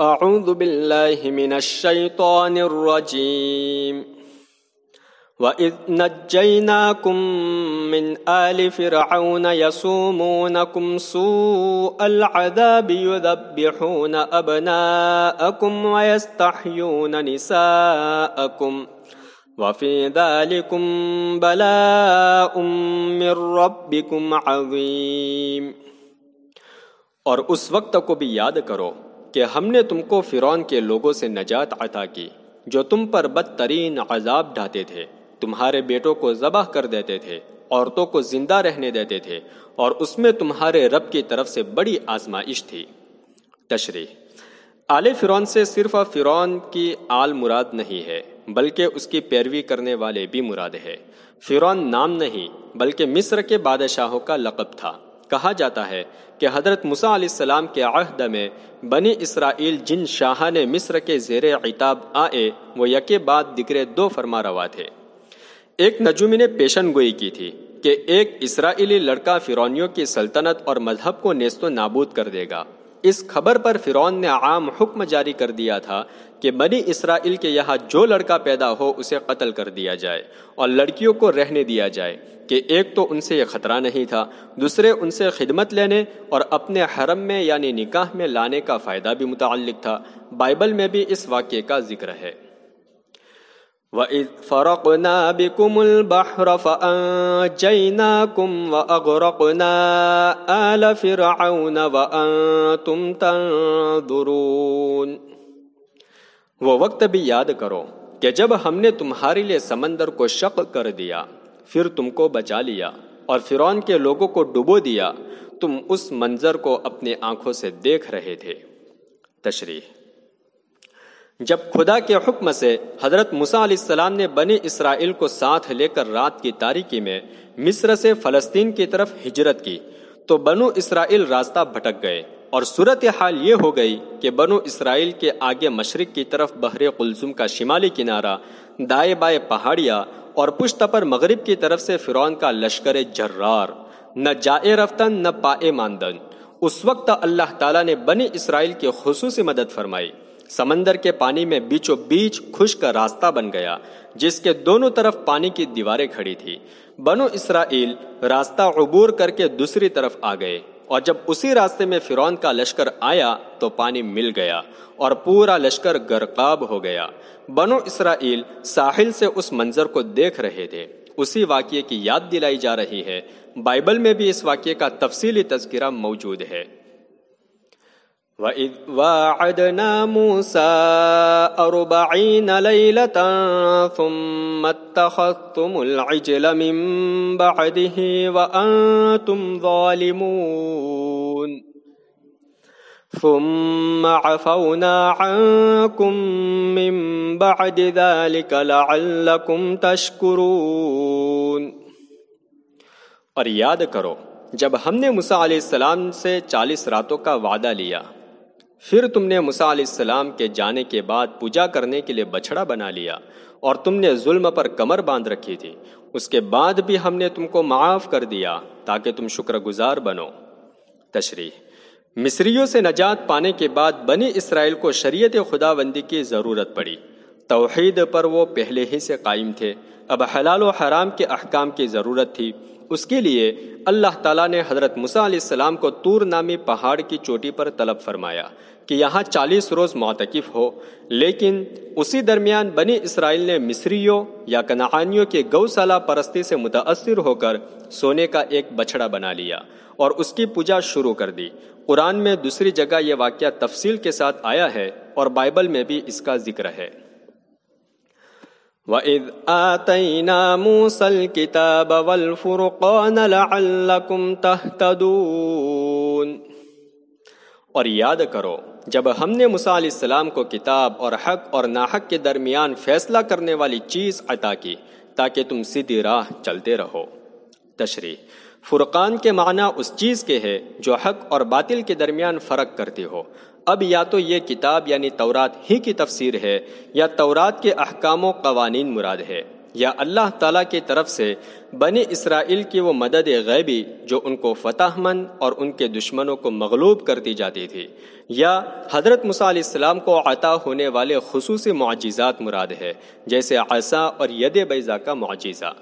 أعوذ بالله من الشيطان الرجيم وإذ نجيناكم من آل فرعون يصومونكم سوء العذاب يذبحون أبناءكم ويستحيون نساءكم وفي ذلكم بلاء من ربكم عظيم اور اس وقت کو بھی یاد کرو کہ ہم نے تم کو فرعون کے لوگوں سے نجات عطا کی جو تم پر بدترین عذاب ڈھاتے تھے تمہارے بیٹوں کو ذبح کر دیتے تھے عورتوں کو زندہ رہنے دیتے تھے اور اس میں تمہارے رب کی طرف سے بڑی آزمائش تھی تشریح آل فرون سے صرف فرون کی آل مراد نہیں ہے بلکہ اس کی پیروی کرنے والے بھی مراد ہے فرون نام نہیں بلکہ مصر کے بادشاہوں کا لقب تھا کہا جاتا ہے کہ حضرت مسا علیہ السلام کے عہد میں بنی اسرائیل جن شاہان مصر کے زیر خطاب آئے وہ یکے بعد دکرے دو فرما روا تھے ایک نجومی نے پیشن گوئی کی تھی کہ ایک اسرائیلی لڑکا فرونیوں کی سلطنت اور مذہب کو نیست و نابود کر دے گا اس خبر پر فرون نے عام حکم جاری کر دیا تھا کہ بنی اسرائیل کے یہاں جو لڑکا پیدا ہو اسے قتل کر دیا جائے اور لڑکیوں کو رہنے دیا جائے کہ ایک تو ان سے یہ خطرہ نہیں تھا دوسرے ان سے خدمت لینے اور اپنے حرم میں یعنی نکاح میں لانے کا فائدہ بھی متعلق تھا بائبل میں بھی اس واقعے کا ذکر ہے وَإِذْ فَرَقْنَا بِكُمُ الْبَحْرَ فَأَنْجَيْنَاكُمْ وَأَغْرَقْنَا آلَ فِرْعَوْنَ وَأَنْتُمْ تَنْظُرُونَ وہ وقت بھی یاد کرو کہ جب ہم نے تمہارے لئے سمندر کو شق کر دیا پھر تم کو بچا لیا اور فیرون کے لوگوں کو ڈبو دیا تم اس منظر کو اپنے آنکھوں سے دیکھ رہے تھے تشریح جب خدا کے حکم سے حضرت مسا علیہ السلام نے بنی اسرائیل کو ساتھ لے کر رات کی تاریکی میں مصر سے فلسطین کی طرف ہجرت کی تو بنو اسرائیل راستہ بھٹک گئے اور صورت حال یہ ہو گئی کہ بنو اسرائیل کے آگے مشرق کی طرف بحر قلزم کا شمالی کنارہ دائیں بائیں پہاڑیاں اور پشت پر مغرب کی طرف سے فرون کا لشکر جرار نہ جائے رفتن نہ پائے ماندن اس وقت اللہ تعالیٰ نے بنی اسرائیل کی خصوصی مدد فرمائی سمندر کے پانی میں بیچو بیچ خشک راستہ بن گیا جس کے دونوں طرف پانی کی دیواریں کھڑی تھی بنو اسرائیل راستہ عبور کر کے دوسری طرف آ گئے اور جب اسی راستے میں فرون کا لشکر آیا تو پانی مل گیا اور پورا لشکر گرقاب ہو گیا بنو اسرائیل ساحل سے اس منظر کو دیکھ رہے تھے اسی واقعے کی یاد دلائی جا رہی ہے بائبل میں بھی اس واقعے کا تفصیلی تذکرہ موجود ہے وَإِذْ وَاعَدْنَا مُوسَىٰ أَرْبَعِينَ لَيْلَةً ثُمَّ اتَّخَذْتُمُ الْعِجْلَ مِنْ بَعْدِهِ وَأَنْتُمْ ظَالِمُونَ ثُمَّ عَفَوْنَا عَنْكُمْ مِنْ بَعْدِ ذَلِكَ لَعَلَّكُمْ تَشْكُرُونَ اور یاد کرو جب ہم نے موسیٰ علیہ السلام سے چالیس راتوں کا وعدہ لیا پھر تم نے مسا علیہ السلام کے جانے کے بعد پوجا کرنے کے لیے بچڑا بنا لیا اور تم نے ظلم پر کمر باندھ رکھی تھی اس کے بعد بھی ہم نے تم کو معاف کر دیا تاکہ تم شکر گزار بنو تشریح مصریوں سے نجات پانے کے بعد بنی اسرائیل کو شریعت خدا بندی کی ضرورت پڑی توحید پر وہ پہلے ہی سے قائم تھے اب حلال و حرام کے احکام کی ضرورت تھی اس کے لیے اللہ تعالیٰ نے حضرت مسا علیہ السلام کو تور نامی پہاڑ کی چوٹی پر طلب فرمایا کہ یہاں چالیس روز معتکف ہو لیکن اسی درمیان بنی اسرائیل نے مصریوں یا کنعانیوں کے گو سالہ پرستی سے متاثر ہو کر سونے کا ایک بچھڑا بنا لیا اور اس کی پوجا شروع کر دی قرآن میں دوسری جگہ یہ واقعہ تفصیل کے ساتھ آیا ہے اور بائبل میں بھی اس کا ذکر ہے وَإِذْ آتَيْنَا مُوسَى الْكِتَابَ وَالْفُرْقَانَ لَعَلَّكُمْ تَحْتَدُونَ اور یاد کرو جب ہم نے موسیٰ علیہ السلام کو کتاب اور حق اور ناحق کے درمیان فیصلہ کرنے والی چیز عطا کی تاکہ تم سیدھی راہ چلتے رہو تشریح فرقان کے معنی اس چیز کے ہے جو حق اور باطل کے درمیان فرق کرتی ہو اب یا تو یہ کتاب یعنی تورات ہی کی تفسیر ہے یا تورات کے احکام و قوانین مراد ہے یا اللہ تعالیٰ کی طرف سے بنی اسرائیل کی وہ مدد غیبی جو ان کو فتح مند اور ان کے دشمنوں کو مغلوب کرتی جاتی تھی یا حضرت مصع علیہ السلام کو عطا ہونے والے خصوصی معجزات مراد ہے جیسے عصا اور ید بیضا کا معجزہ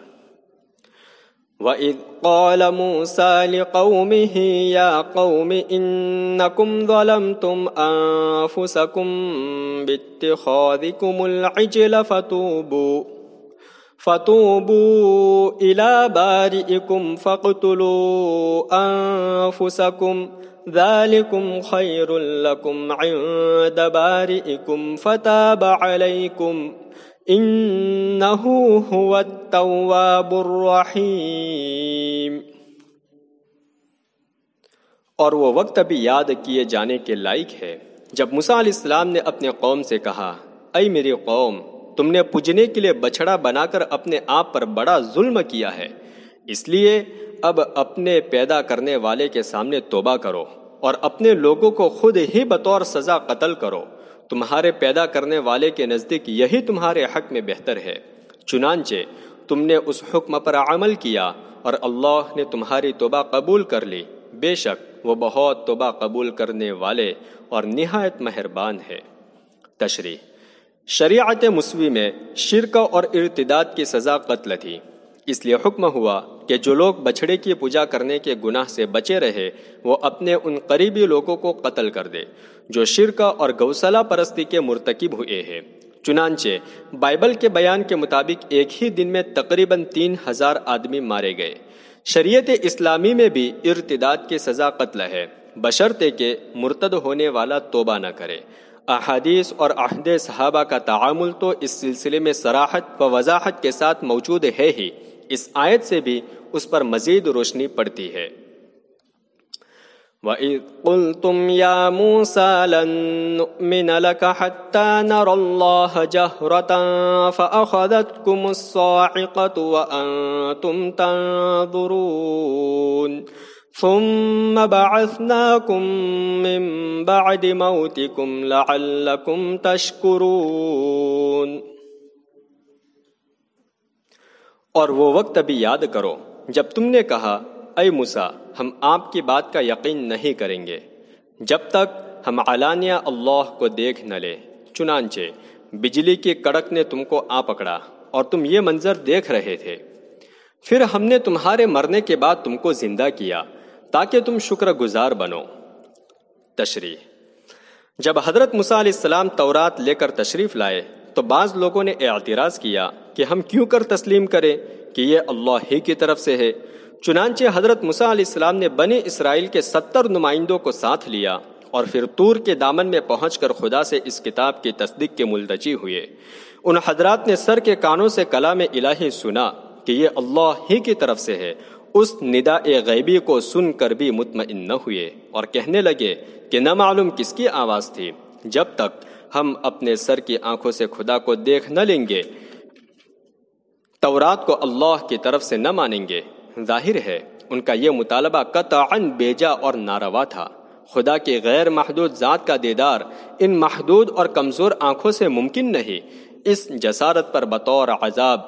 وإذ قال موسى لقومه يا قوم إنكم ظلمتم أنفسكم باتخاذكم العجل فتوبوا فتوبوا إلى بارئكم فاقتلوا أنفسكم ذلكم خير لكم عند بارئكم فتاب عليكم ۖ التواب الرحیم اور وہ وقت ابھی یاد کیے جانے کے لائق ہے جب علیہ السلام نے اپنے قوم سے کہا اے میری قوم تم نے پجنے کے لیے بچھڑا بنا کر اپنے آپ پر بڑا ظلم کیا ہے اس لیے اب اپنے پیدا کرنے والے کے سامنے توبہ کرو اور اپنے لوگوں کو خود ہی بطور سزا قتل کرو تمہارے پیدا کرنے والے کے نزدیک یہی تمہارے حق میں بہتر ہے چنانچہ تم نے اس حکم پر عمل کیا اور اللہ نے تمہاری توبہ قبول کر لی بے شک وہ بہت توبہ قبول کرنے والے اور نہایت مہربان ہے تشریح شریعت مسوی میں شرک اور ارتداد کی سزا قتل تھی اس لیے حکم ہوا کہ جو لوگ بچھڑے کی پوجا کرنے کے گناہ سے بچے رہے وہ اپنے ان قریبی لوگوں کو قتل کر دے جو شرکا اور گوسلہ پرستی کے مرتکب ہوئے ہیں چنانچہ بائبل کے بیان کے مطابق ایک ہی دن میں تقریباً تین ہزار آدمی مارے گئے شریعت اسلامی میں بھی ارتداد کی سزا قتل ہے کہ مرتد ہونے والا توبہ نہ کرے احادیث اور عہد صحابہ کا تعامل تو اس سلسلے میں سراحت و وضاحت کے ساتھ موجود ہے ہی اس آیت سے بھی اس پر مزید روشنی پڑتی ہے وَإِذْ قُلْتُمْ يَا مُوسَى لَن نُؤْمِنَ لَكَ حَتَّى اللَّهَ جَهْرَةً فَأَخَذَتْكُمُ الصَّاعِقَةُ وَأَنْتُمْ ثُمَّ بَعَثْنَاكُمْ بَعْدِ مَوْتِكُمْ لَعَلَّكُمْ تَشْكُرُونَ اور وہ وقت ابھی یاد کرو جب تم نے کہا اے موسا ہم آپ کی بات کا یقین نہیں کریں گے جب تک ہم اعلانیہ اللہ کو دیکھ نہ لے چنانچہ بجلی کی کڑک نے تم کو آ پکڑا اور تم یہ منظر دیکھ رہے تھے پھر ہم نے تمہارے مرنے کے بعد تم کو زندہ کیا تاکہ تم شکر گزار بنو تشریح جب حضرت مسا علیہ السلام تورات لے کر تشریف لائے تو بعض لوگوں نے اعتراض کیا کہ ہم کیوں کر تسلیم کریں کہ یہ اللہ ہی کی طرف سے ہے چنانچہ حضرت مسا علیہ السلام نے بنی اسرائیل کے ستر نمائندوں کو ساتھ لیا اور پھر تور کے دامن میں پہنچ کر خدا سے اس کتاب کی تصدیق کے ملتجی ہوئے ان حضرات نے سر کے کانوں سے کلام الہی سنا کہ یہ اللہ ہی کی طرف سے ہے اس ندا غیبی کو سن کر بھی مطمئن نہ ہوئے اور کہنے لگے کہ نہ معلوم کس کی آواز تھی جب تک ہم اپنے سر کی آنکھوں سے خدا کو دیکھ نہ لیں گے تورات کو اللہ کی طرف سے نہ مانیں گے ظاہر ہے ان کا یہ مطالبہ قطعا بیجا اور ناروا تھا خدا کی غیر محدود ذات کا دیدار ان محدود اور کمزور آنکھوں سے ممکن نہیں اس جسارت پر بطور عذاب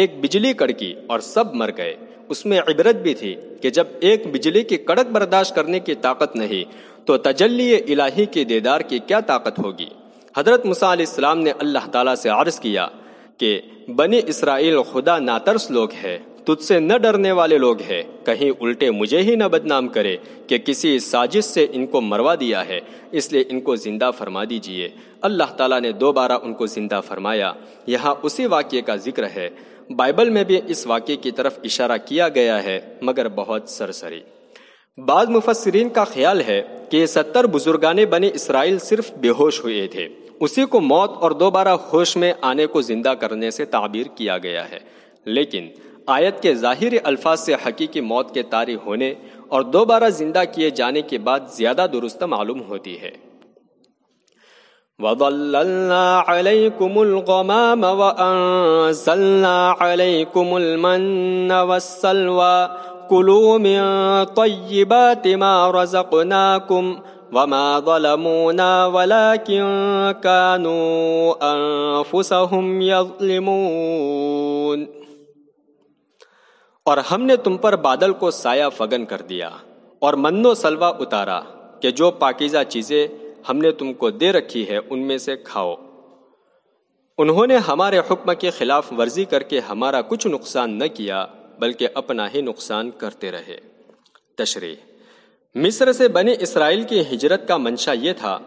ایک بجلی کڑکی اور سب مر گئے اس میں عبرت بھی تھی کہ جب ایک بجلی کی کڑک برداشت کرنے کی طاقت نہیں تو تجلی الہی کے دیدار کی کیا طاقت ہوگی حضرت مصعل السلام نے اللہ تعالیٰ سے عرض کیا کہ بنی اسرائیل خدا ناترس لوگ ہے تجھ سے نہ ڈرنے والے لوگ ہے کہیں الٹے مجھے ہی نہ بدنام کرے کہ کسی سازش سے ان کو مروا دیا ہے اس لیے ان کو زندہ فرما دیجئے اللہ تعالیٰ نے دوبارہ ان کو زندہ فرمایا یہاں اسی واقعے کا ذکر ہے بائبل میں بھی اس واقعے کی طرف اشارہ کیا گیا ہے مگر بہت سرسری بعض مفسرین کا خیال ہے کہ ستر بزرگانے بنی اسرائیل صرف بے ہوش ہوئے تھے اسی کو موت اور دوبارہ خوش میں آنے کو زندہ کرنے سے تعبیر کیا گیا ہے لیکن آیت کے ظاہر الفاظ سے حقیقی موت کے تاریخ ہونے اور دوبارہ زندہ کیے جانے کے بعد زیادہ درست معلوم ہوتی ہے وَضَلَّلْنَا عَلَيْكُمُ الْغَمَامَ وَأَنزَلْنَا عَلَيْكُمُ الْمَنَّ وَالسَّلْوَى كُلُوا مِن طَيِّبَاتِ مَا رَزَقْنَاكُمْ وما ظلمونا ولكن كانوا أنفسهم يظلمون اور ہم نے تم پر بادل کو سایہ فگن کر دیا اور سلوا اتارا کہ جو پاکیزہ چیزیں ہم نے تم کو دے رکھی ہے ان میں سے کھاؤ انہوں نے ہمارے حکم کی خلاف ورزی کر کے ہمارا کچھ نقصان نہ کیا بلکہ اپنا ہی نقصان کرتے رہے تشریح مصر سے بنے اسرائیل کی ہجرت کا منشا یہ تھا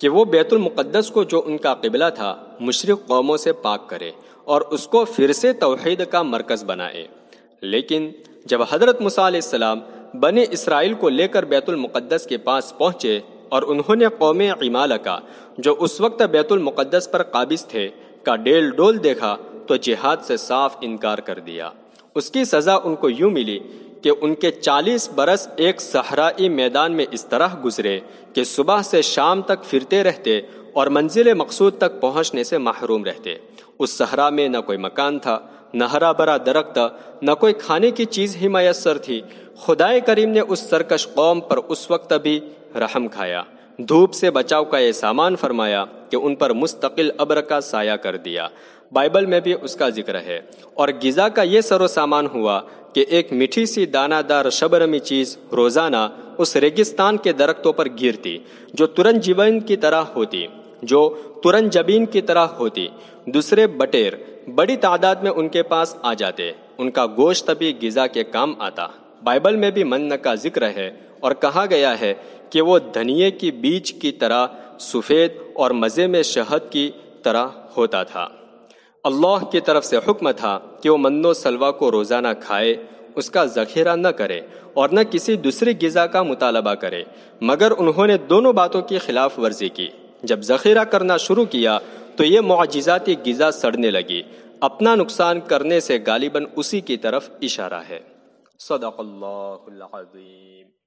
کہ وہ بیت المقدس کو جو ان کا قبلہ تھا مشرق قوموں سے پاک کرے اور اس کو پھر سے توحید کا مرکز بنائے لیکن جب حضرت مصع السلام بنے اسرائیل کو لے کر بیت المقدس کے پاس پہنچے اور انہوں نے قوم عمالہ کا جو اس وقت بیت المقدس پر قابض تھے کا ڈیل ڈول دیکھا تو جہاد سے صاف انکار کر دیا اس کی سزا ان کو یوں ملی کہ ان کے چالیس برس ایک صحرائی میدان میں اس طرح گزرے کہ صبح سے شام تک پھرتے رہتے اور منزل مقصود تک پہنچنے سے محروم رہتے اس صحرا میں نہ کوئی مکان تھا نہ ہرا برا درخت نہ کوئی کھانے کی چیز ہی میسر تھی خدائے کریم نے اس سرکش قوم پر اس وقت بھی رحم کھایا دھوپ سے بچاؤ کا یہ سامان فرمایا کہ ان پر مستقل ابر کا سایہ کر دیا بائبل میں بھی اس کا ذکر ہے اور غذا کا یہ سر و سامان ہوا کہ ایک میٹھی سی دانہ دار شبرمی چیز روزانہ اس ریگستان کے درختوں پر گرتی جو ترن جبین کی طرح ہوتی جو ترن جبین کی طرح ہوتی دوسرے بٹیر بڑی تعداد میں ان کے پاس آ جاتے ان کا گوشت بھی غذا کے کام آتا بائبل میں بھی من کا ذکر ہے اور کہا گیا ہے کہ وہ دھنیے کی بیج کی طرح سفید اور مزے میں شہد کی طرح ہوتا تھا اللہ کی طرف سے حکم تھا کہ وہ من و سلوا کو روزانہ کھائے اس کا ذخیرہ نہ کرے اور نہ کسی دوسری غذا کا مطالبہ کرے مگر انہوں نے دونوں باتوں کی خلاف ورزی کی جب ذخیرہ کرنا شروع کیا تو یہ معجزاتی غذا سڑنے لگی اپنا نقصان کرنے سے غالباً اسی کی طرف اشارہ ہے صدق اللہ العظیم